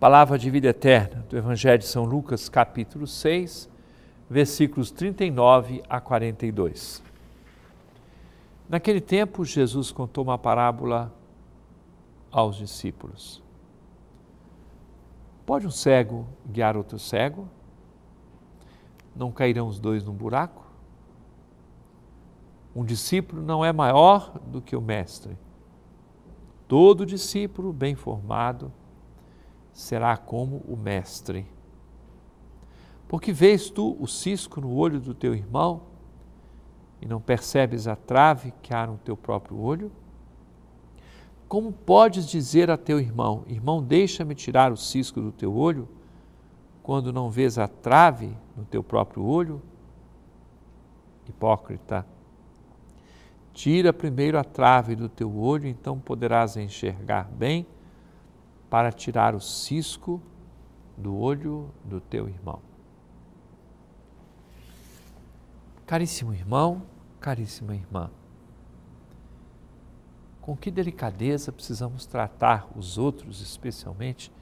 Palavra de vida eterna do Evangelho de São Lucas, capítulo 6, versículos 39 a 42. Naquele tempo, Jesus contou uma parábola aos discípulos. Pode um cego guiar outro cego? Não cairão os dois num buraco? Um discípulo não é maior do que o mestre. Todo discípulo bem formado será como o mestre. Porque vês tu o cisco no olho do teu irmão e não percebes a trave que há no teu próprio olho? Como podes dizer a teu irmão: Irmão, deixa-me tirar o cisco do teu olho, quando não vês a trave no teu próprio olho? Hipócrita, tira primeiro a trave do teu olho, então poderás enxergar bem para tirar o cisco do olho do teu irmão. Caríssimo irmão, caríssima irmã, com que delicadeza precisamos tratar os outros, especialmente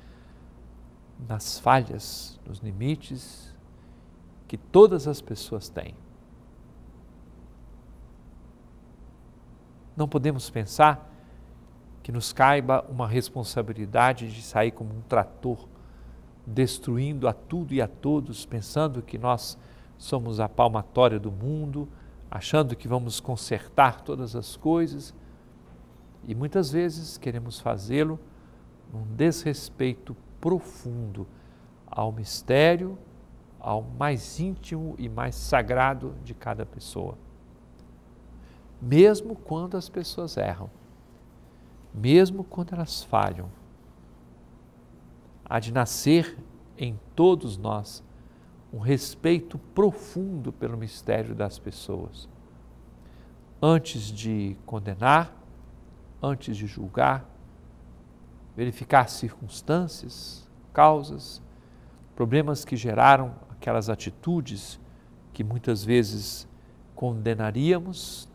nas falhas, nos limites que todas as pessoas têm. Não podemos pensar que nos caiba uma responsabilidade de sair como um trator, destruindo a tudo e a todos, pensando que nós somos a palmatória do mundo, achando que vamos consertar todas as coisas. E muitas vezes queremos fazê-lo num desrespeito profundo ao mistério, ao mais íntimo e mais sagrado de cada pessoa. Mesmo quando as pessoas erram mesmo quando elas falham, há de nascer em todos nós um respeito profundo pelo mistério das pessoas. Antes de condenar, antes de julgar, verificar circunstâncias, causas, problemas que geraram aquelas atitudes que muitas vezes condenaríamos,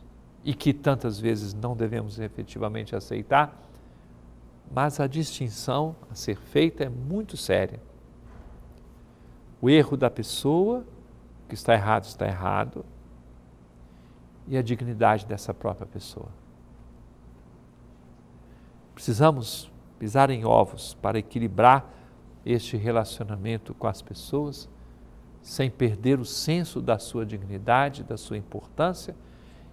e que tantas vezes não devemos efetivamente aceitar, mas a distinção a ser feita é muito séria. O erro da pessoa, que está errado, está errado, e a dignidade dessa própria pessoa. Precisamos pisar em ovos para equilibrar este relacionamento com as pessoas, sem perder o senso da sua dignidade, da sua importância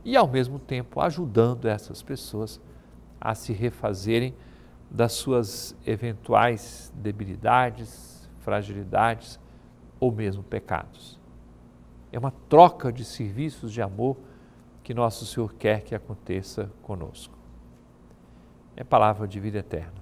e, ao mesmo tempo, ajudando essas pessoas a se refazerem das suas eventuais debilidades, fragilidades ou mesmo pecados. É uma troca de serviços de amor que nosso Senhor quer que aconteça conosco. É palavra de vida eterna.